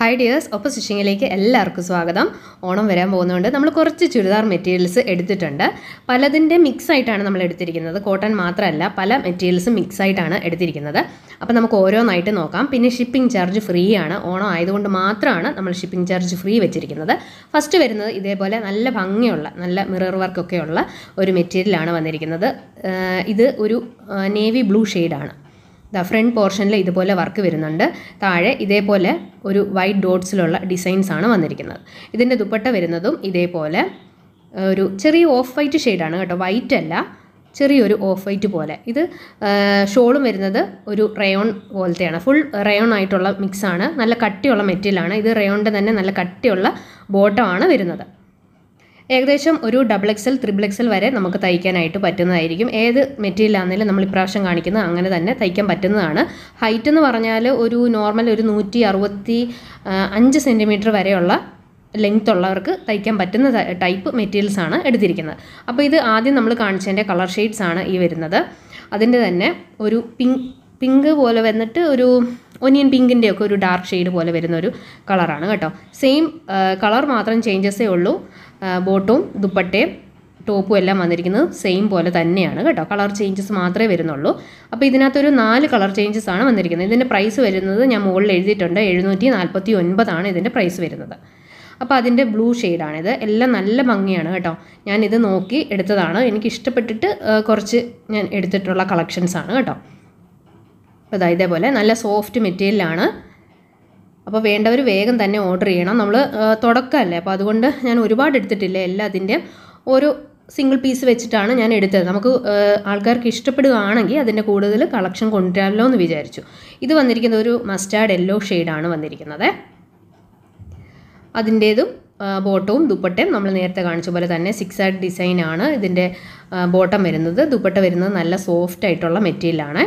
hi dears ഒപ്പം സ്റ്റിച്ചിങ്ങിലേക്ക് എല്ലാവർക്കും സ്വാഗതം ഓണം വരാൻ പോകുന്നതുകൊണ്ട് നമ്മൾ കുറച്ച് ചുരിദാർ മെറ്റീരിയൽസ് എടുത്തിട്ടുണ്ട് പലതിൻ്റെ മിക്സ് ആയിട്ടാണ് നമ്മൾ എടുത്തിരിക്കുന്നത് കോട്ടൺ മാത്രമല്ല പല മെറ്റീരിയൽസും മിക്സ് ആയിട്ടാണ് എടുത്തിരിക്കുന്നത് അപ്പോൾ നമുക്ക് ഓരോന്നായിട്ട് നോക്കാം പിന്നെ ഷിപ്പിംഗ് ചാർജ് ഫ്രീ ആണ് ഓണം ആയതുകൊണ്ട് മാത്രമാണ് നമ്മൾ ഷിപ്പിംഗ് ചാർജ് ഫ്രീ വെച്ചിരിക്കുന്നത് ഫസ്റ്റ് വരുന്നത് ഇതേപോലെ നല്ല ഭംഗിയുള്ള നല്ല മിറർ വർക്കൊക്കെയുള്ള ഒരു മെറ്റീരിയലാണ് വന്നിരിക്കുന്നത് ഇത് ഒരു നേവി ബ്ലൂ ഷെയ്ഡാണ് ദ ഫ്രണ്ട് പോർഷനിൽ ഇതുപോലെ വർക്ക് വരുന്നുണ്ട് താഴെ ഇതേപോലെ ഒരു വൈറ്റ് ഡോട്ട്സിലുള്ള ഡിസൈൻസ് ആണ് വന്നിരിക്കുന്നത് ഇതിൻ്റെ ദുപ്പട്ട വരുന്നതും ഇതേപോലെ ഒരു ചെറിയ ഓഫ് വൈറ്റ് ഷെയ്ഡാണ് കേട്ടോ വൈറ്റ് അല്ല ചെറിയൊരു ഓഫ് വൈറ്റ് പോലെ ഇത് ഷോളും വരുന്നത് ഒരു റയോൺ പോലത്തെയാണ് ഫുൾ റയോൺ ആയിട്ടുള്ള മിക്സാണ് നല്ല കട്ടിയുള്ള മെറ്റീരിയലാണ് ഇത് റയോണിൻ്റെ തന്നെ നല്ല കട്ടിയുള്ള ബോട്ടമാണ് വരുന്നത് ഏകദേശം ഒരു ഡബിൾ എക്സൽ ത്രിബിൾ എക്സൽ വരെ നമുക്ക് തയ്ക്കാനായിട്ട് പറ്റുന്നതായിരിക്കും ഏത് മെറ്റീരിയലാണെങ്കിലും നമ്മൾ ഇപ്രാവശ്യം കാണിക്കുന്നത് അങ്ങനെ തന്നെ തയ്ക്കാൻ പറ്റുന്നതാണ് ഹൈറ്റ് എന്ന് പറഞ്ഞാൽ ഒരു നോർമൽ ഒരു നൂറ്റി അറുപത്തി അഞ്ച് സെൻറ്റിമീറ്റർ വരെയുള്ള ലെങ്ത് ഉള്ളവർക്ക് തയ്ക്കാൻ പറ്റുന്ന ടൈപ്പ് മെറ്റീരിയൽസ് ആണ് എടുത്തിരിക്കുന്നത് അപ്പോൾ ഇത് ആദ്യം നമ്മൾ കാണിച്ചതിൻ്റെ കളർ ഷെയ്ഡ്സ് ആണ് ഈ വരുന്നത് അതിൻ്റെ തന്നെ ഒരു പിങ്ക് പിങ്ക് പോലെ വന്നിട്ട് ഒരു ഒനിയൻ പിങ്കിൻ്റെ ഒക്കെ ഒരു ഡാർക്ക് ഷെയ്ഡ് പോലെ വരുന്ന ഒരു കളറാണ് കേട്ടോ സെയിം കളർ മാത്രം ചേഞ്ചസേ ഉള്ളൂ ബോട്ടും ദുപ്പട്ടയും ടോപ്പും എല്ലാം വന്നിരിക്കുന്നത് സെയിം പോലെ തന്നെയാണ് കേട്ടോ കളർ ചേഞ്ചസ് മാത്രമേ വരുന്നുള്ളൂ അപ്പോൾ ഇതിനകത്തൊരു നാല് കളർ ചേഞ്ചസ് ആണ് വന്നിരിക്കുന്നത് ഇതിൻ്റെ പ്രൈസ് വരുന്നത് ഞാൻ മുകളിൽ എഴുതിയിട്ടുണ്ട് എഴുന്നൂറ്റി നാൽപ്പത്തി ഒൻപതാണ് ഇതിൻ്റെ പ്രൈസ് വരുന്നത് അപ്പോൾ അതിൻ്റെ ബ്ലൂ ഷെയ്ഡാണിത് എല്ലാം നല്ല ഭംഗിയാണ് കേട്ടോ ഞാനിത് നോക്കി എടുത്തതാണ് എനിക്ക് ഇഷ്ടപ്പെട്ടിട്ട് കുറച്ച് ഞാൻ എടുത്തിട്ടുള്ള കളക്ഷൻസാണ് കേട്ടോ അപ്പോൾ അതാ ഇതേപോലെ നല്ല സോഫ്റ്റ് മെറ്റീരിയലാണ് അപ്പോൾ വേണ്ടവർ വേഗം തന്നെ ഓർഡർ ചെയ്യണം നമ്മൾ തുടക്കമല്ലേ അപ്പോൾ അതുകൊണ്ട് ഞാൻ ഒരുപാട് എടുത്തിട്ടില്ല എല്ലാത്തിൻ്റെയും ഒരു സിംഗിൾ പീസ് വെച്ചിട്ടാണ് ഞാൻ എടുത്തത് നമുക്ക് ആൾക്കാർക്ക് ഇഷ്ടപ്പെടുകയാണെങ്കിൽ അതിൻ്റെ കൂടുതൽ കളക്ഷൻ കൊണ്ടുവരാമല്ലോ എന്ന് വിചാരിച്ചു ഇത് വന്നിരിക്കുന്ന ഒരു മസ്റ്റാർഡ് യെല്ലോ ഷെയ്ഡാണ് വന്നിരിക്കുന്നത് അതിൻ്റേതും ബോട്ടവും ദുപ്പട്ടയും നമ്മൾ നേരത്തെ കാണിച്ച പോലെ തന്നെ സിക്സ് ആഡ് ഡിസൈനാണ് ഇതിൻ്റെ ബോട്ടം വരുന്നത് ദുപ്പട്ട വരുന്നത് നല്ല സോഫ്റ്റ് ആയിട്ടുള്ള മെറ്റീരിയലാണ്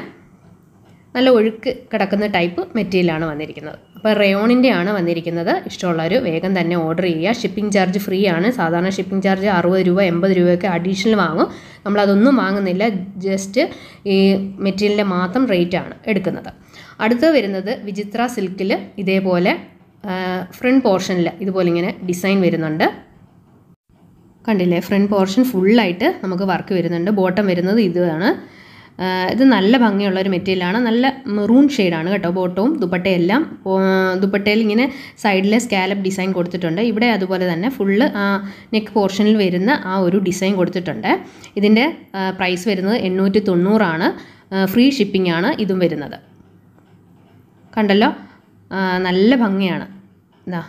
നല്ല ഒഴുക്ക് കിടക്കുന്ന ടൈപ്പ് മെറ്റീരിയലാണ് വന്നിരിക്കുന്നത് അപ്പോൾ റയോണിൻ്റെ ആണ് വന്നിരിക്കുന്നത് ഇഷ്ടമുള്ളവർ വേഗം തന്നെ ഓർഡർ ചെയ്യുക ഷിപ്പിംഗ് ചാർജ് ഫ്രീ ആണ് സാധാരണ ഷിപ്പിംഗ് ചാർജ് അറുപത് രൂപ എൺപത് രൂപയൊക്കെ അഡീഷണൽ വാങ്ങും നമ്മളതൊന്നും വാങ്ങുന്നില്ല ജസ്റ്റ് ഈ മെറ്റീരിയലിൻ്റെ മാത്രം റേറ്റാണ് എടുക്കുന്നത് അടുത്ത് വരുന്നത് വിചിത്ര സിൽക്കിൽ ഇതേപോലെ ഫ്രണ്ട് പോർഷനിൽ ഇതുപോലെ ഇങ്ങനെ ഡിസൈൻ വരുന്നുണ്ട് കണ്ടില്ലേ ഫ്രണ്ട് പോർഷൻ ഫുള്ളായിട്ട് നമുക്ക് വർക്ക് വരുന്നുണ്ട് ബോട്ടം വരുന്നത് ഇതാണ് ഇത് നല്ല ഭംഗിയുള്ള ഒരു മെറ്റീരിയലാണ് നല്ല മെറൂൺ ഷെയ്ഡാണ് കേട്ടോ ബോട്ടവും ദുപ്പട്ടയെല്ലാം ദുപ്പട്ടയിൽ ഇങ്ങനെ സൈഡിൽ സ്കാലപ്പ് ഡിസൈൻ കൊടുത്തിട്ടുണ്ട് ഇവിടെ അതുപോലെ തന്നെ ഫുള്ള് ആ നെക്ക് പോർഷനിൽ വരുന്ന ആ ഒരു ഡിസൈൻ കൊടുത്തിട്ടുണ്ട് ഇതിൻ്റെ പ്രൈസ് വരുന്നത് എണ്ണൂറ്റി തൊണ്ണൂറാണ് ഫ്രീ ഷിപ്പിംഗ് ആണ് ഇതും വരുന്നത് കണ്ടല്ലോ നല്ല ഭംഗിയാണ് എന്താ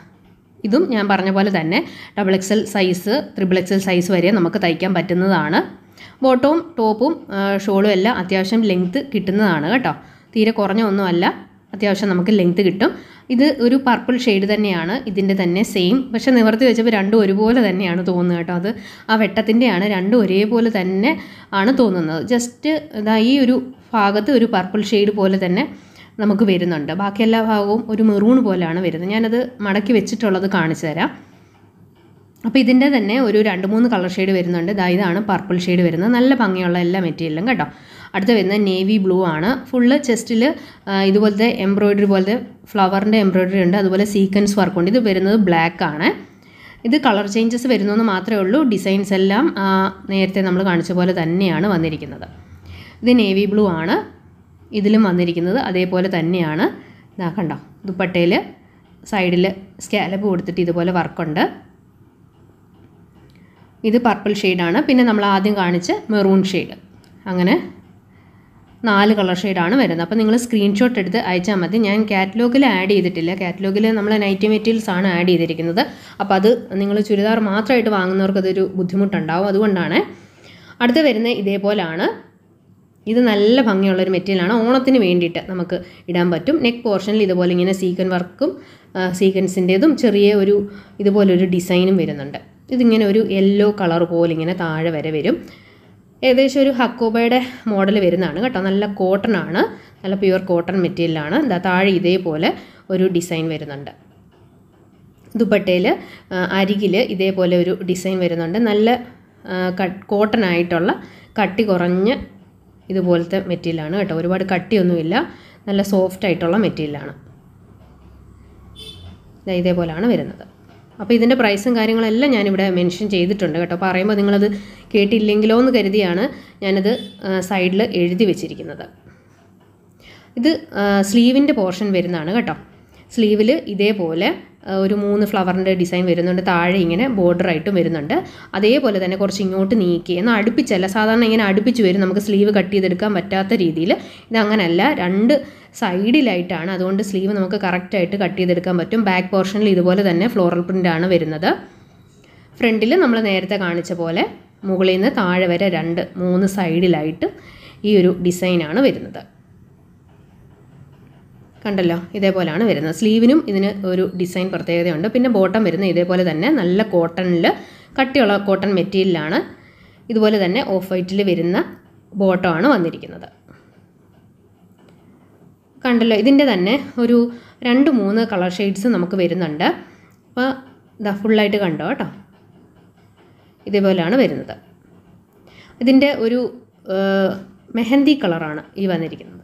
ഇതും ഞാൻ പറഞ്ഞ പോലെ തന്നെ double XL size triple XL size വരെ നമുക്ക് തയ്ക്കാൻ പറ്റുന്നതാണ് ബോട്ടവും ടോപ്പും ഷോളും എല്ലാം അത്യാവശ്യം ലെങ്ത്ത് കിട്ടുന്നതാണ് കേട്ടോ തീരെ കുറഞ്ഞ ഒന്നുമല്ല അത്യാവശ്യം നമുക്ക് ലെങ്ത്ത് കിട്ടും ഇത് ഒരു പർപ്പിൾ ഷെയ്ഡ് തന്നെയാണ് ഇതിൻ്റെ തന്നെ സെയിം പക്ഷേ നിവർത്തി വെച്ചപ്പോൾ രണ്ടും ഒരുപോലെ തന്നെയാണ് തോന്നുന്നത് കേട്ടോ അത് ആ വെട്ടത്തിൻ്റെയാണ് രണ്ടും ഒരേപോലെ തന്നെ ആണ് തോന്നുന്നത് ജസ്റ്റ് ഇതാ ഈ ഒരു ഭാഗത്ത് ഒരു പർപ്പിൾ ഷെയ്ഡ് പോലെ തന്നെ നമുക്ക് വരുന്നുണ്ട് ബാക്കി എല്ലാ ഭാഗവും ഒരു മെറൂൺ പോലെയാണ് വരുന്നത് ഞാനത് മടക്കി വെച്ചിട്ടുള്ളത് കാണിച്ചു തരാം അപ്പോൾ ഇതിൻ്റെ തന്നെ ഒരു രണ്ട് മൂന്ന് കളർ ഷെയ്ഡ് വരുന്നുണ്ട് ദാ ഇതാണ് പർപ്പിൾ ഷെയ്ഡ് വരുന്നത് നല്ല ഭംഗിയുള്ള എല്ലാ മെറ്റീരിയലും കേട്ടോ അടുത്ത വരുന്നത് നേവി ബ്ലൂ ആണ് ഫുള്ള് ചെസ്റ്റിൽ ഇതുപോലത്തെ എംബ്രോയ്ഡറി പോലത്തെ ഫ്ലവറിൻ്റെ എംബ്രോയ്ഡറി ഉണ്ട് അതുപോലെ സീക്വൻസ് വർക്കുണ്ട് ഇത് വരുന്നത് ബ്ലാക്ക് ആണ് ഇത് കളർ ചേഞ്ചസ് വരുന്നതെന്ന് മാത്രമേ ഉള്ളൂ ഡിസൈൻസ് എല്ലാം നേരത്തെ നമ്മൾ കാണിച്ച പോലെ തന്നെയാണ് വന്നിരിക്കുന്നത് ഇത് നേവി ബ്ലൂ ആണ് ഇതിലും വന്നിരിക്കുന്നത് അതേപോലെ തന്നെയാണ് ഇതാ കണ്ടോ ദുപ്പട്ടയിൽ സൈഡിൽ സ്കാലപ്പ് കൊടുത്തിട്ട് ഇതുപോലെ വർക്കുണ്ട് ഇത് പർപ്പിൾ ഷെയ്ഡാണ് പിന്നെ നമ്മൾ ആദ്യം കാണിച്ച മെറൂൺ ഷെയ്ഡ് അങ്ങനെ നാല് കളർ ഷെയ്ഡാണ് വരുന്നത് അപ്പോൾ നിങ്ങൾ സ്ക്രീൻഷോട്ട് എടുത്ത് അയച്ചാൽ മതി ഞാൻ കാറ്റലോഗിൽ ആഡ് ചെയ്തിട്ടില്ല കാറ്റലോഗിൽ നമ്മൾ നൈറ്റി മെറ്റീരിയൽസ് ആണ് ആഡ് ചെയ്തിരിക്കുന്നത് അപ്പോൾ അത് നിങ്ങൾ ചുരിദാർ മാത്രമായിട്ട് വാങ്ങുന്നവർക്ക് അതൊരു ബുദ്ധിമുട്ടുണ്ടാവും അതുകൊണ്ടാണ് അടുത്ത് വരുന്നത് ഇതേപോലാണ് ഇത് നല്ല ഭംഗിയുള്ളൊരു മെറ്റീരിയലാണ് ഓണത്തിന് വേണ്ടിയിട്ട് നമുക്ക് ഇടാൻ പറ്റും നെക്ക് പോർഷനിൽ ഇതുപോലെ ഇങ്ങനെ സീക്വൻ വർക്കും സീക്കൻസിൻ്റെതും ചെറിയ ഒരു ഇതുപോലൊരു ഡിസൈനും വരുന്നുണ്ട് ഇതിങ്ങനെ ഒരു യെല്ലോ കളർ പോലെ ഇങ്ങനെ താഴെ വരെ വരും ഏകദേശം ഒരു ഹക്കോബയുടെ മോഡൽ വരുന്നതാണ് കേട്ടോ നല്ല കോട്ടൺ ആണ് നല്ല പ്യുവർ കോട്ടൺ മെറ്റീരിയലാണ് എന്താ താഴെ ഇതേപോലെ ഒരു ഡിസൈൻ വരുന്നുണ്ട് ദുപ്പട്ടയിൽ അരികിൽ ഇതേപോലെ ഒരു ഡിസൈൻ വരുന്നുണ്ട് നല്ല കോട്ടൺ ആയിട്ടുള്ള കട്ടി കുറഞ്ഞ ഇതുപോലത്തെ മെറ്റീരിയലാണ് കേട്ടോ ഒരുപാട് കട്ടിയൊന്നുമില്ല നല്ല സോഫ്റ്റ് ആയിട്ടുള്ള മെറ്റീരിയലാണ് ഇതേപോലെയാണ് വരുന്നത് അപ്പോൾ ഇതിൻ്റെ പ്രൈസും കാര്യങ്ങളെല്ലാം ഞാനിവിടെ മെൻഷൻ ചെയ്തിട്ടുണ്ട് കേട്ടോ പറയുമ്പോൾ നിങ്ങളത് കേട്ടില്ലെങ്കിലോ എന്ന് കരുതിയാണ് ഞാനത് സൈഡിൽ എഴുതി വെച്ചിരിക്കുന്നത് ഇത് സ്ലീവിൻ്റെ പോർഷൻ വരുന്നതാണ് കേട്ടോ സ്ലീവിൽ ഇതേപോലെ ഒരു മൂന്ന് ഫ്ലവറിൻ്റെ ഡിസൈൻ വരുന്നുണ്ട് താഴെ ഇങ്ങനെ ബോർഡറായിട്ടും വരുന്നുണ്ട് അതേപോലെ തന്നെ കുറച്ച് ഇങ്ങോട്ട് നീക്കി എന്നാൽ അടുപ്പിച്ചല്ല സാധാരണ ഇങ്ങനെ അടുപ്പിച്ച് വരും നമുക്ക് സ്ലീവ് കട്ട് ചെയ്തെടുക്കാൻ പറ്റാത്ത രീതിയിൽ ഇതങ്ങനല്ല രണ്ട് സൈഡിലായിട്ടാണ് അതുകൊണ്ട് സ്ലീവ് നമുക്ക് കറക്റ്റായിട്ട് കട്ട് ചെയ്തെടുക്കാൻ പറ്റും ബാക്ക് പോർഷനിൽ ഇതുപോലെ തന്നെ ഫ്ലോറൽ പ്രിൻ്റാണ് വരുന്നത് ഫ്രണ്ടിൽ നമ്മൾ നേരത്തെ കാണിച്ച പോലെ മുകളിൽ നിന്ന് താഴെ വരെ രണ്ട് മൂന്ന് സൈഡിലായിട്ട് ഈ ഒരു ഡിസൈനാണ് വരുന്നത് കണ്ടല്ലോ ഇതേപോലെയാണ് വരുന്നത് സ്ലീവിനും ഇതിന് ഒരു ഡിസൈൻ പ്രത്യേകതയുണ്ട് പിന്നെ ബോട്ടം വരുന്നത് ഇതേപോലെ തന്നെ നല്ല കോട്ടണിൽ കട്ടിയുള്ള കോട്ടൺ മെറ്റീരിയലാണ് ഇതുപോലെ തന്നെ ഓഫ് വൈറ്റിൽ വരുന്ന ബോട്ടമാണ് വന്നിരിക്കുന്നത് കണ്ടല്ലോ ഇതിൻ്റെ തന്നെ ഒരു രണ്ട് മൂന്ന് കളർ ഷെയ്ഡ്സ് നമുക്ക് വരുന്നുണ്ട് അപ്പോൾ ഇതാ ഫുള്ളായിട്ട് കണ്ടോ കേട്ടോ ഇതേപോലെയാണ് വരുന്നത് ഇതിൻ്റെ ഒരു മെഹന്തി കളറാണ് ഈ വന്നിരിക്കുന്നത്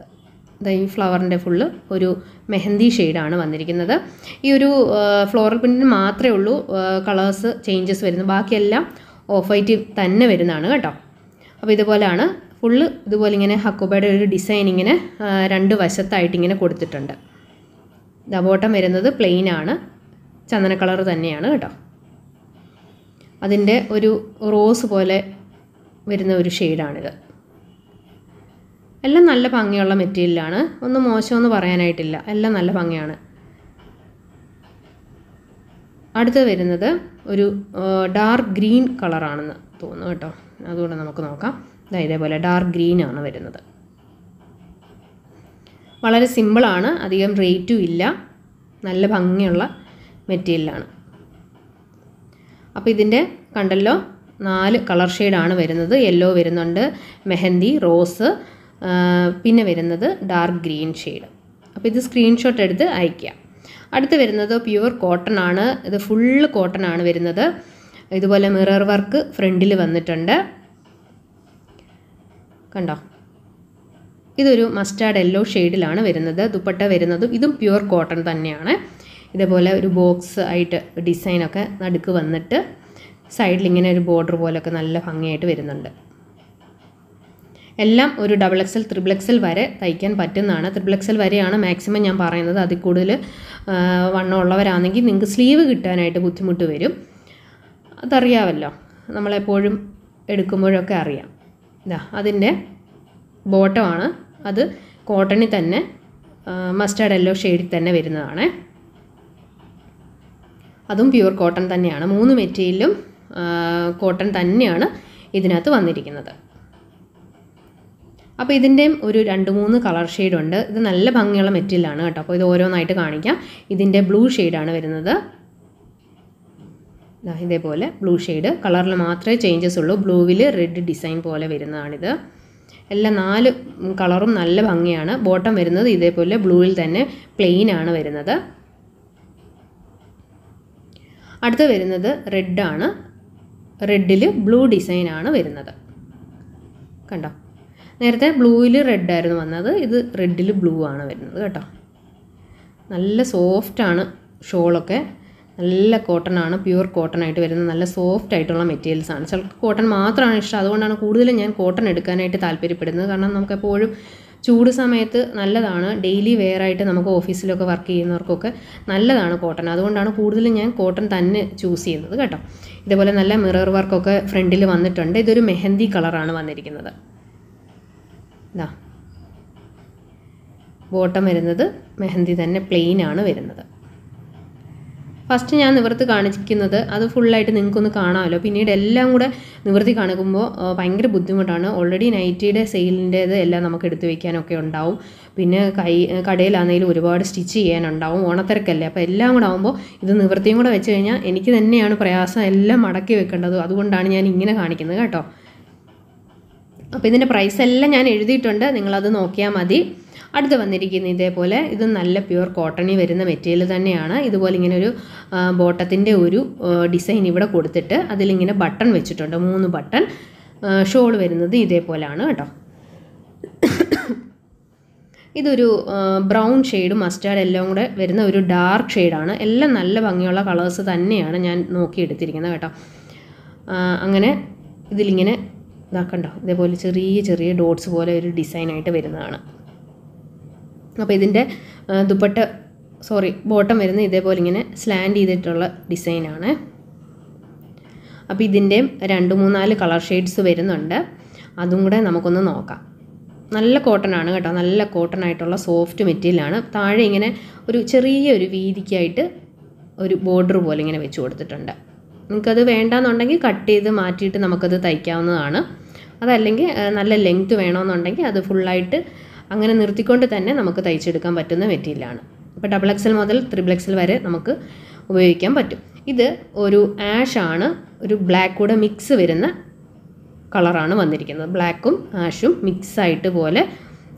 ഈ ഫ്ലവറിൻ്റെ ഫുള്ള് ഒരു മെഹന്തി ഷെയ്ഡാണ് വന്നിരിക്കുന്നത് ഈ ഒരു ഫ്ലോറൽ പ്രിൻറ്റിന് മാത്രമേ ഉള്ളൂ കളേഴ്സ് ചേഞ്ചസ് വരുന്നു ബാക്കിയെല്ലാം ഓഫ് വൈറ്റ് തന്നെ വരുന്നതാണ് കേട്ടോ അപ്പോൾ ഇതുപോലെയാണ് ഫുള്ള് ഇതുപോലെ ഇങ്ങനെ ഹക്കോബയുടെ ഒരു ഡിസൈൻ ഇങ്ങനെ രണ്ട് വശത്തായിട്ട് ഇങ്ങനെ കൊടുത്തിട്ടുണ്ട് ദബോട്ടം വരുന്നത് പ്ലെയിൻ ആണ് ചന്ദന കളർ തന്നെയാണ് കേട്ടോ അതിൻ്റെ ഒരു റോസ് പോലെ വരുന്ന ഒരു ഷെയ്ഡാണിത് എല്ലാം നല്ല ഭംഗിയുള്ള മെറ്റീരിയലാണ് ഒന്നും മോശമെന്ന് പറയാനായിട്ടില്ല എല്ലാം നല്ല ഭംഗിയാണ് അടുത്ത് വരുന്നത് ഒരു ഡാർക്ക് ഗ്രീൻ കളറാണെന്ന് തോന്നുന്നു കേട്ടോ അതുകൊണ്ട് നമുക്ക് നോക്കാം ഇതാ ഇതേപോലെ ഡാർക്ക് ഗ്രീൻ ആണ് വരുന്നത് വളരെ സിമ്പിളാണ് അധികം റേറ്റും ഇല്ല നല്ല ഭംഗിയുള്ള മെറ്റീരിയലാണ് അപ്പോൾ ഇതിൻ്റെ കണ്ടല്ലോ നാല് കളർ ഷെയ്ഡാണ് വരുന്നത് യെല്ലോ വരുന്നുണ്ട് മെഹന്തി റോസ് പിന്നെ വരുന്നത് ഡാർക്ക് ഗ്രീൻ ഷെയ്ഡ് അപ്പോൾ ഇത് സ്ക്രീൻഷോട്ട് എടുത്ത് അയക്കുക അടുത്ത് വരുന്നത് പ്യുവർ കോട്ടൺ ആണ് ഇത് ഫുള്ള് കോട്ടൺ ആണ് വരുന്നത് ഇതുപോലെ മിറർ വർക്ക് ഫ്രണ്ടിൽ വന്നിട്ടുണ്ട് കണ്ടോ ഇതൊരു മസ്റ്റാർഡ് യെല്ലോ ഷെയ്ഡിലാണ് വരുന്നത് ദുപ്പട്ട വരുന്നതും ഇതും പ്യുവർ കോട്ടൺ തന്നെയാണ് ഇതേപോലെ ഒരു ബോക്സ് ആയിട്ട് ഡിസൈനൊക്കെ നടുക്ക് വന്നിട്ട് സൈഡിൽ ഇങ്ങനെ ഒരു ബോർഡർ പോലൊക്കെ നല്ല ഭംഗിയായിട്ട് വരുന്നുണ്ട് എല്ലാം ഒരു ഡബിൾ എക്സൽ ത്രിബിൾ എക്സൽ വരെ തയ്ക്കാൻ പറ്റുന്നതാണ് ത്രിബിൾ എക്സൽ വരെയാണ് മാക്സിമം ഞാൻ പറയുന്നത് അതിൽ കൂടുതൽ വണ്ണം ഉള്ളവരാണെങ്കിൽ നിങ്ങൾക്ക് സ്ലീവ് കിട്ടാനായിട്ട് ബുദ്ധിമുട്ട് വരും അതറിയാമല്ലോ നമ്മളെപ്പോഴും എടുക്കുമ്പോഴൊക്കെ അറിയാം ഇതാ അതിൻ്റെ ബോട്ടമാണ് അത് കോട്ടണിൽ തന്നെ മസ്റ്റാർഡ് എല്ലോ ഷെയ്ഡിൽ തന്നെ വരുന്നതാണ് അതും പ്യുവർ കോട്ടൺ തന്നെയാണ് മൂന്ന് മെറ്റീരിയലും കോട്ടൺ തന്നെയാണ് ഇതിനകത്ത് വന്നിരിക്കുന്നത് അപ്പോൾ ഇതിൻ്റെയും ഒരു രണ്ട് മൂന്ന് കളർ ഷെയ്ഡുണ്ട് ഇത് നല്ല ഭംഗിയുള്ള മെറ്റീരിയലാണ് കേട്ടോ അപ്പോൾ ഇത് ഓരോന്നായിട്ട് കാണിക്കാം ഇതിൻ്റെ ബ്ലൂ ഷെയ്ഡാണ് വരുന്നത് ഇതേപോലെ ബ്ലൂ ഷെയ്ഡ് കളറിൽ മാത്രമേ ചേഞ്ചസ് ഉള്ളൂ ബ്ലൂവിൽ റെഡ് ഡിസൈൻ പോലെ വരുന്നതാണിത് എല്ലാ നാല് കളറും നല്ല ഭംഗിയാണ് ബോട്ടം വരുന്നത് ഇതേപോലെ ബ്ലൂവിൽ തന്നെ പ്ലെയിൻ ആണ് വരുന്നത് അടുത്ത് വരുന്നത് റെഡാണ് റെഡിൽ ബ്ലൂ ഡിസൈനാണ് വരുന്നത് കണ്ടോ നേരത്തെ ബ്ലൂവിൽ റെഡ് വന്നത് ഇത് റെഡിൽ ബ്ലൂ ആണ് വരുന്നത് കേട്ടോ നല്ല സോഫ്റ്റാണ് ഷോളൊക്കെ നല്ല കോട്ടൺ ആണ് പ്യുവർ കോട്ടൺ ആയിട്ട് വരുന്ന നല്ല സോഫ്റ്റ് ആയിട്ടുള്ള മെറ്റീരിയൽസ് ആണ് ചിലർക്ക് കോട്ടൺ മാത്രമാണ് ഇഷ്ടം അതുകൊണ്ടാണ് കൂടുതലും ഞാൻ കോട്ടൺ എടുക്കാനായിട്ട് താല്പര്യപ്പെടുന്നത് കാരണം നമുക്കെപ്പോഴും ചൂട് സമയത്ത് നല്ലതാണ് ഡെയിലി വെയർ ആയിട്ട് നമുക്ക് ഓഫീസിലൊക്കെ വർക്ക് ചെയ്യുന്നവർക്കൊക്കെ നല്ലതാണ് കോട്ടൺ അതുകൊണ്ടാണ് കൂടുതലും ഞാൻ കോട്ടൺ തന്നെ ചൂസ് ചെയ്യുന്നത് കേട്ടോ ഇതേപോലെ നല്ല മിറർ വർക്കൊക്കെ ഫ്രണ്ടിൽ വന്നിട്ടുണ്ട് ഇതൊരു മെഹന്തി കളറാണ് വന്നിരിക്കുന്നത് ഇതാ ബോട്ടം വരുന്നത് മെഹന്തി തന്നെ പ്ലെയിൻ ആണ് വരുന്നത് ഫസ്റ്റ് ഞാൻ നിവർത്തി കാണിക്കുന്നത് അത് ഫുള്ളായിട്ട് നിങ്ങൾക്കൊന്ന് കാണാമല്ലോ പിന്നീട് എല്ലാം കൂടെ നിവർത്തി കാണിക്കുമ്പോൾ ഭയങ്കര ബുദ്ധിമുട്ടാണ് ഓൾറെഡി നൈറ്റിയുടെ സെയിലിൻ്റേത് എല്ലാം നമുക്ക് എടുത്തു വയ്ക്കാനൊക്കെ ഉണ്ടാവും പിന്നെ കൈ കടയിലാണെങ്കിലും ഒരുപാട് സ്റ്റിച്ച് ചെയ്യാനുണ്ടാവും ഓണത്തിരക്കല്ലേ അപ്പോൾ എല്ലാം കൂടെ ആകുമ്പോൾ ഇത് നിവൃത്തിയും കൂടെ വെച്ച് കഴിഞ്ഞാൽ എനിക്ക് തന്നെയാണ് പ്രയാസം എല്ലാം മടക്കി വെക്കേണ്ടത് അതുകൊണ്ടാണ് ഞാൻ ഇങ്ങനെ കാണിക്കുന്നത് കേട്ടോ അപ്പോൾ ഇതിൻ്റെ പ്രൈസ് എല്ലാം ഞാൻ എഴുതിയിട്ടുണ്ട് നിങ്ങളത് നോക്കിയാൽ മതി അടുത്ത് വന്നിരിക്കുന്ന ഇതേപോലെ ഇത് നല്ല പ്യുവർ കോട്ടണി വരുന്ന മെറ്റീരിയൽ തന്നെയാണ് ഇതുപോലെ ഇങ്ങനെ ഒരു ബോട്ടത്തിൻ്റെ ഒരു ഡിസൈൻ ഇവിടെ കൊടുത്തിട്ട് അതിലിങ്ങനെ ബട്ടൺ വെച്ചിട്ടുണ്ട് മൂന്ന് ബട്ടൺ ഷോൾ വരുന്നത് ഇതേപോലെയാണ് കേട്ടോ ഇതൊരു ബ്രൗൺ ഷെയ്ഡ് മസ്റ്റാർഡ് എല്ലാം കൂടെ വരുന്ന ഒരു ഡാർക്ക് ഷെയ്ഡാണ് എല്ലാം നല്ല ഭംഗിയുള്ള കളേഴ്സ് തന്നെയാണ് ഞാൻ നോക്കിയെടുത്തിരിക്കുന്നത് കേട്ടോ അങ്ങനെ ഇതിലിങ്ങനെ ഇതാക്കണ്ടോ ഇതേപോലെ ചെറിയ ചെറിയ ഡോട്ട്സ് പോലെ ഒരു ഡിസൈനായിട്ട് വരുന്നതാണ് അപ്പോൾ ഇതിൻ്റെ ദുപ്പട്ട സോറി ബോട്ടം വരുന്ന ഇതേപോലെ ഇങ്ങനെ സ്ലാൻഡ് ചെയ്തിട്ടുള്ള ഡിസൈനാണ് അപ്പോൾ ഇതിൻ്റെയും രണ്ട് മൂന്നാല് കളർ ഷെയ്ഡ്സ് വരുന്നുണ്ട് അതും കൂടെ നമുക്കൊന്ന് നോക്കാം നല്ല കോട്ടൺ ആണ് കേട്ടോ നല്ല കോട്ടൺ ആയിട്ടുള്ള സോഫ്റ്റ് മെറ്റീരിയലാണ് താഴെ ഇങ്ങനെ ഒരു ചെറിയ ഒരു വീതിക്കായിട്ട് ഒരു ബോർഡർ പോലെ ഇങ്ങനെ വെച്ച് കൊടുത്തിട്ടുണ്ട് നിങ്ങൾക്കത് വേണ്ടാന്നുണ്ടെങ്കിൽ കട്ട് ചെയ്ത് മാറ്റിയിട്ട് നമുക്കത് തയ്ക്കാവുന്നതാണ് അതല്ലെങ്കിൽ നല്ല ലെങ്ത് വേണമെന്നുണ്ടെങ്കിൽ അത് ഫുള്ളായിട്ട് അങ്ങനെ നിർത്തിക്കൊണ്ട് തന്നെ നമുക്ക് തയ്ച്ചെടുക്കാൻ പറ്റുന്ന മെറ്റീരിയലാണ് അപ്പോൾ ഡബിൾ എക്സൽ മുതൽ ത്രിബിൾ എക്സൽ വരെ നമുക്ക് ഉപയോഗിക്കാൻ പറ്റും ഇത് ഒരു ആഷ് ആണ് ഒരു ബ്ലാക്ക് കൂടെ മിക്സ് വരുന്ന കളറാണ് വന്നിരിക്കുന്നത് ബ്ലാക്കും ആഷും മിക്സ് ആയിട്ട് പോലെ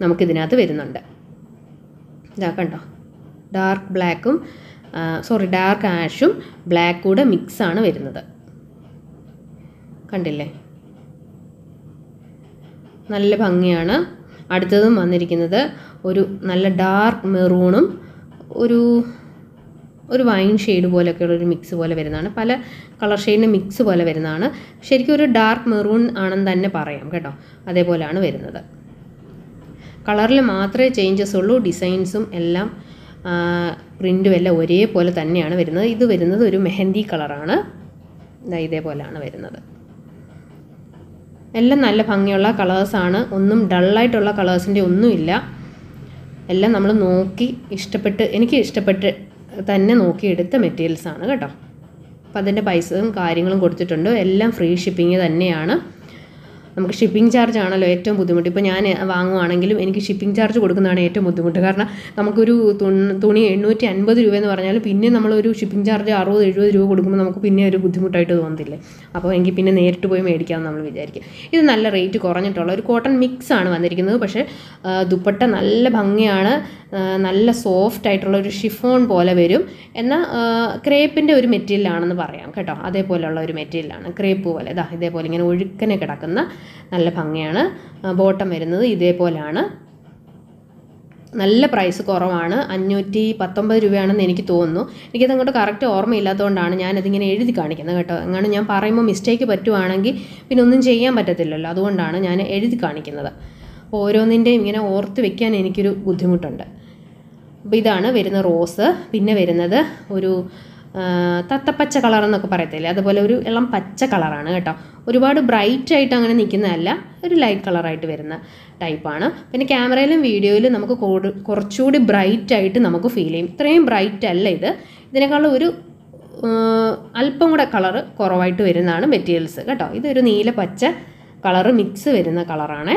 നമുക്കിതിനകത്ത് വരുന്നുണ്ട് ഇതാ കണ്ടോ ഡാർക്ക് ബ്ലാക്കും സോറി ഡാർക്ക് ആഷും ബ്ലാക്ക് കൂടെ മിക്സാണ് വരുന്നത് കണ്ടില്ലേ നല്ല ഭംഗിയാണ് അടുത്തതും വന്നിരിക്കുന്നത് ഒരു നല്ല ഡാർക്ക് മെറൂണും ഒരു ഒരു വൈൻ ഷെയ്ഡ് പോലെയൊക്കെയുള്ളൊരു ഒരു മിക്സ് പോലെ വരുന്നതാണ് പല കളർ ഷെയ്ഡിൻ്റെ മിക്സ് പോലെ വരുന്നതാണ് ശരിക്കും ഒരു ഡാർക്ക് മെറൂൺ ആണെന്ന് തന്നെ പറയാം കേട്ടോ അതേപോലെയാണ് വരുന്നത് കളറിൽ മാത്രമേ ചേഞ്ചസ് ഉള്ളൂ ഡിസൈൻസും എല്ലാം പ്രിൻ്റും എല്ലാം ഒരേപോലെ തന്നെയാണ് വരുന്നത് ഇത് വരുന്നത് ഒരു മെഹന്തി കളറാണ് ഇതേപോലെയാണ് വരുന്നത് എല്ലാം നല്ല ഭംഗിയുള്ള കളേഴ്സാണ് ഒന്നും ഡള്ളായിട്ടുള്ള കളേഴ്സിൻ്റെ ഒന്നുമില്ല എല്ലാം നമ്മൾ നോക്കി ഇഷ്ടപ്പെട്ട് എനിക്ക് ഇഷ്ടപ്പെട്ട് തന്നെ നോക്കി എടുത്ത മെറ്റീരിയൽസാണ് കേട്ടോ അപ്പോൾ അതിൻ്റെ പൈസയും കാര്യങ്ങളും കൊടുത്തിട്ടുണ്ട് എല്ലാം ഫ്രീ ഷിപ്പിംഗ് തന്നെയാണ് നമുക്ക് ഷിപ്പിംഗ് ചാർജ് ആണല്ലോ ഏറ്റവും ബുദ്ധിമുട്ട് ഇപ്പോൾ ഞാൻ വാങ്ങുവാണെങ്കിലും എനിക്ക് ഷിപ്പിംഗ് ചാർജ് കൊടുക്കുന്നതാണ് ഏറ്റവും ബുദ്ധിമുട്ട് കാരണം നമുക്കൊരു തുണി എണ്ണൂറ്റി അൻപത് എന്ന് പറഞ്ഞാൽ പിന്നെ നമ്മളൊരു ഷിപ്പിംഗ് ചാർജ് അറുപത് എഴുപത് രൂപ കൊടുക്കുമ്പോൾ നമുക്ക് പിന്നെ ഒരു ബുദ്ധിമുട്ടായിട്ട് തോന്നുന്നില്ലേ അപ്പോൾ എനിക്ക് പിന്നെ നേരിട്ട് പോയി മേടിക്കാമെന്ന് നമ്മൾ വിചാരിക്കും ഇത് നല്ല റേറ്റ് കുറഞ്ഞിട്ടുള്ള ഒരു കോട്ടൺ മിക്സ് ആണ് വന്നിരിക്കുന്നത് പക്ഷേ ദുപ്പട്ട നല്ല ഭംഗിയാണ് നല്ല സോഫ്റ്റ് ആയിട്ടുള്ള ഒരു ഷിഫോൺ പോലെ വരും എന്നാൽ ക്രേപ്പിൻ്റെ ഒരു മെറ്റീരിയലാണെന്ന് പറയാം കേട്ടോ അതേപോലെയുള്ള ഒരു മെറ്റീരിയലാണ് ക്രേപ്പ് പോലെ ഇതാ ഇതേപോലെ ഇങ്ങനെ ഒഴുക്കനെ കിടക്കുന്ന നല്ല ഭംഗിയാണ് ബോട്ടം വരുന്നത് ഇതേപോലെയാണ് നല്ല പ്രൈസ് കുറവാണ് അഞ്ഞൂറ്റി പത്തൊമ്പത് രൂപയാണെന്ന് എനിക്ക് തോന്നുന്നു എനിക്കത് അങ്ങോട്ട് കറക്റ്റ് ഓർമ്മയില്ലാത്തതുകൊണ്ടാണ് ഞാനതിങ്ങനെ എഴുതി കാണിക്കുന്നത് കേട്ടോ അങ്ങനെ ഞാൻ പറയുമ്പോൾ മിസ്റ്റേക്ക് പറ്റുവാണെങ്കിൽ പിന്നെ ഒന്നും ചെയ്യാൻ പറ്റത്തില്ലല്ലോ അതുകൊണ്ടാണ് ഞാൻ എഴുതി കാണിക്കുന്നത് അപ്പോൾ ഓരോന്നിൻ്റെയും ഇങ്ങനെ ഓർത്ത് വെക്കാൻ എനിക്കൊരു ബുദ്ധിമുട്ടുണ്ട് അപ്പോൾ ഇതാണ് വരുന്ന റോസ് പിന്നെ വരുന്നത് ഒരു തത്തപ്പച്ച കളർ എന്നൊക്കെ പറയത്തില്ലേ അതുപോലെ ഒരു ഇളം പച്ച കളറാണ് കേട്ടോ ഒരുപാട് ബ്രൈറ്റ് ആയിട്ട് അങ്ങനെ നിൽക്കുന്നതല്ല ഒരു ലൈറ്റ് കളറായിട്ട് വരുന്ന ടൈപ്പാണ് പിന്നെ ക്യാമറയിലും വീഡിയോയിലും നമുക്ക് കുറച്ചുകൂടി ബ്രൈറ്റ് ആയിട്ട് നമുക്ക് ഫീൽ ചെയ്യും ഇത്രയും ബ്രൈറ്റ് അല്ല ഇത് ഇതിനേക്കാളും ഒരു അല്പം കൂടെ കളറ് കുറവായിട്ട് വരുന്നതാണ് മെറ്റീരിയൽസ് കേട്ടോ ഇതൊരു നീല പച്ച കളറ് മിക്സ് വരുന്ന കളറാണ്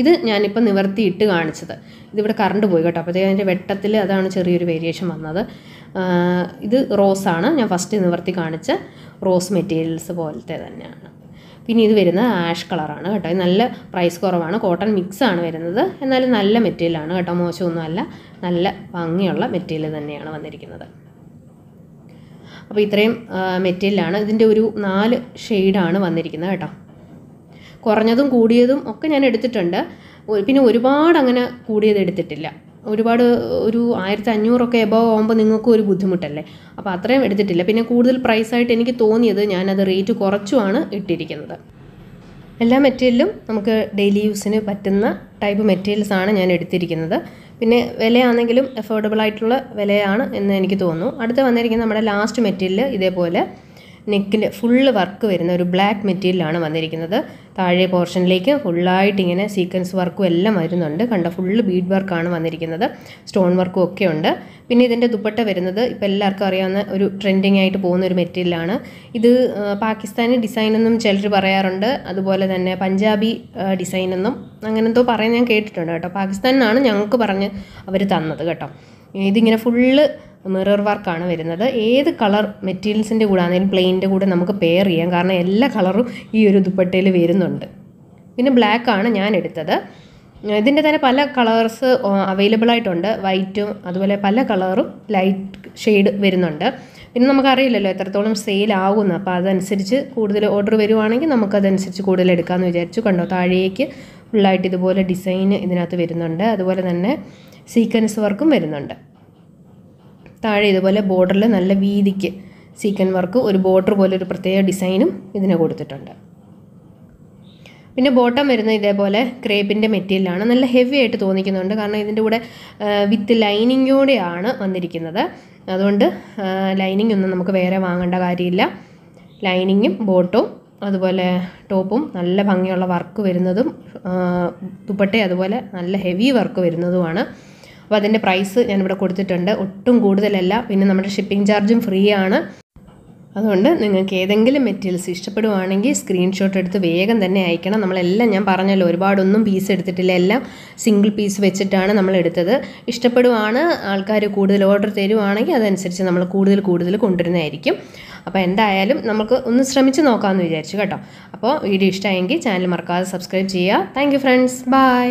ഇത് ഞാനിപ്പോൾ നിവർത്തിയിട്ട് കാണിച്ചത് ഇതിവിടെ കറണ്ട് പോയി കേട്ടോ അപ്പോഴത്തേക്കും അതിൻ്റെ വെട്ടത്തിൽ അതാണ് ചെറിയൊരു വേരിയേഷൻ വന്നത് ഇത് റോസാണ് ഞാൻ ഫസ്റ്റ് നിവർത്തി കാണിച്ച റോസ് മെറ്റീരിയൽസ് പോലത്തെ തന്നെയാണ് പിന്നെ ഇത് വരുന്ന ആഷ് കളറാണ് കേട്ടോ ഇത് നല്ല പ്രൈസ് കുറവാണ് കോട്ടൺ മിക്സ് ആണ് വരുന്നത് എന്നാലും നല്ല മെറ്റീരിയലാണ് കേട്ടോ മോശമൊന്നുമല്ല നല്ല ഭംഗിയുള്ള മെറ്റീരിയൽ തന്നെയാണ് വന്നിരിക്കുന്നത് അപ്പോൾ ഇത്രയും മെറ്റീരിയലാണ് ഇതിൻ്റെ ഒരു നാല് ഷെയ്ഡാണ് വന്നിരിക്കുന്നത് കേട്ടോ കുറഞ്ഞതും കൂടിയതും ഒക്കെ ഞാൻ എടുത്തിട്ടുണ്ട് പിന്നെ ഒരുപാട് അങ്ങനെ കൂടിയത് എടുത്തിട്ടില്ല ഒരുപാട് ഒരു ആയിരത്തി അഞ്ഞൂറൊക്കെ എബോ ആകുമ്പോൾ നിങ്ങൾക്കും ഒരു ബുദ്ധിമുട്ടല്ലേ അപ്പോൾ അത്രയും എടുത്തിട്ടില്ല പിന്നെ കൂടുതൽ പ്രൈസായിട്ട് എനിക്ക് തോന്നിയത് ഞാനത് റേറ്റ് കുറച്ചുമാണ് ഇട്ടിരിക്കുന്നത് എല്ലാ മെറ്റീരിയലും നമുക്ക് ഡെയിലി യൂസിന് പറ്റുന്ന ടൈപ്പ് മെറ്റീരിയൽസ് ആണ് ഞാൻ എടുത്തിരിക്കുന്നത് പിന്നെ വിലയാണെങ്കിലും അഫോർഡബിൾ ആയിട്ടുള്ള വിലയാണ് എന്ന് എനിക്ക് തോന്നുന്നു അടുത്ത് വന്നിരിക്കുന്ന നമ്മുടെ ലാസ്റ്റ് മെറ്റീരിയൽ ഇതേപോലെ നെക്കിൽ ഫുള്ള് വർക്ക് വരുന്ന ഒരു ബ്ലാക്ക് മെറ്റീരിയലാണ് വന്നിരിക്കുന്നത് താഴെ പോർഷനിലേക്ക് ഫുള്ളായിട്ട് ഇങ്ങനെ സീക്വൻസ് വർക്കും എല്ലാം വരുന്നുണ്ട് കണ്ട ഫുള്ള് ബീഡ് വർക്കാണ് വന്നിരിക്കുന്നത് സ്റ്റോൺ വർക്കും ഒക്കെ ഉണ്ട് പിന്നെ ഇതിൻ്റെ ദുപ്പട്ട വരുന്നത് ഇപ്പോൾ എല്ലാവർക്കും അറിയാവുന്ന ഒരു ട്രെൻഡിങ് ആയിട്ട് പോകുന്ന ഒരു മെറ്റീരിയലാണ് ഇത് പാകിസ്ഥാനി ഡിസൈൻ എന്നും ചിലർ പറയാറുണ്ട് അതുപോലെ തന്നെ പഞ്ചാബി ഡിസൈൻ എന്നും അങ്ങനെന്തോ പറയാൻ ഞാൻ കേട്ടിട്ടുണ്ട് കേട്ടോ പാകിസ്ഥാനിലാണ് ഞങ്ങൾക്ക് പറഞ്ഞ് അവർ തന്നത് കേട്ടോ ഇതിങ്ങനെ ഫുള്ള് മിറർ വർക്കാണ് വരുന്നത് ഏത് കളർ മെറ്റീരിയൽസിൻ്റെ കൂടെ ആണെങ്കിലും പ്ലെയിൻ്റെ കൂടെ നമുക്ക് പെയർ ചെയ്യാം കാരണം എല്ലാ കളറും ഈ ഒരു ദുപ്പട്ടയിൽ വരുന്നുണ്ട് പിന്നെ ബ്ലാക്ക് ആണ് ഞാൻ എടുത്തത് ഇതിൻ്റെ തന്നെ പല കളേഴ്സ് അവൈലബിൾ ആയിട്ടുണ്ട് വൈറ്റും അതുപോലെ പല കളറും ലൈറ്റ് ഷെയ്ഡ് വരുന്നുണ്ട് പിന്നെ നമുക്കറിയില്ലല്ലോ എത്രത്തോളം സെയിൽ ആകുമെന്ന് അപ്പോൾ അതനുസരിച്ച് കൂടുതൽ ഓർഡർ വരുവാണെങ്കിൽ നമുക്കതനുസരിച്ച് കൂടുതൽ എടുക്കാമെന്ന് വിചാരിച്ചു കണ്ടോ താഴേക്ക് ഫുള്ളായിട്ട് ഇതുപോലെ ഡിസൈൻ ഇതിനകത്ത് വരുന്നുണ്ട് അതുപോലെ തന്നെ സീക്വൻസ് വർക്കും വരുന്നുണ്ട് താഴെ ഇതുപോലെ ബോർഡറിൽ നല്ല വീതിക്ക് സീക്വൻ വർക്ക് ഒരു ബോർഡർ പോലെ ഒരു പ്രത്യേക ഡിസൈനും ഇതിന് കൊടുത്തിട്ടുണ്ട് പിന്നെ ബോട്ടം വരുന്ന ഇതേപോലെ ക്രേപ്പിൻ്റെ മെറ്റീരിയലാണ് നല്ല ഹെവി ആയിട്ട് തോന്നിക്കുന്നുണ്ട് കാരണം ഇതിൻ്റെ കൂടെ വിത്ത് ലൈനിങ്ങോടെയാണ് വന്നിരിക്കുന്നത് അതുകൊണ്ട് ലൈനിങ് ഒന്നും നമുക്ക് വേറെ വാങ്ങേണ്ട കാര്യമില്ല ലൈനിങ്ങും ബോട്ടവും അതുപോലെ ടോപ്പും നല്ല ഭംഗിയുള്ള വർക്ക് വരുന്നതും ദുപ്പട്ട അതുപോലെ നല്ല ഹെവി വർക്ക് വരുന്നതുമാണ് അപ്പോൾ അതിൻ്റെ പ്രൈസ് ഞാനിവിടെ കൊടുത്തിട്ടുണ്ട് ഒട്ടും കൂടുതലല്ല പിന്നെ നമ്മുടെ ഷിപ്പിംഗ് ചാർജും ഫ്രീ ആണ് അതുകൊണ്ട് നിങ്ങൾക്ക് ഏതെങ്കിലും മെറ്റീരിയൽസ് ഇഷ്ടപ്പെടുവാണെങ്കിൽ സ്ക്രീൻഷോട്ട് എടുത്ത് വേഗം തന്നെ അയക്കണം നമ്മളെല്ലാം ഞാൻ പറഞ്ഞല്ലോ ഒരുപാടൊന്നും പീസ് എടുത്തിട്ടില്ല എല്ലാം സിംഗിൾ പീസ് വെച്ചിട്ടാണ് നമ്മൾ എടുത്തത് ഇഷ്ടപ്പെടുവാണ് ആൾക്കാർ കൂടുതൽ ഓർഡർ തരുവാണെങ്കിൽ അതനുസരിച്ച് നമ്മൾ കൂടുതൽ കൂടുതൽ കൊണ്ടുവരുന്നതായിരിക്കും അപ്പോൾ എന്തായാലും നമുക്ക് ഒന്ന് ശ്രമിച്ച് നോക്കാമെന്ന് വിചാരിച്ചു കേട്ടോ അപ്പോൾ വീഡിയോ ഇഷ്ടമായെങ്കിൽ ചാനൽ മറക്കാതെ സബ്സ്ക്രൈബ് ചെയ്യുക താങ്ക് ഫ്രണ്ട്സ് ബൈ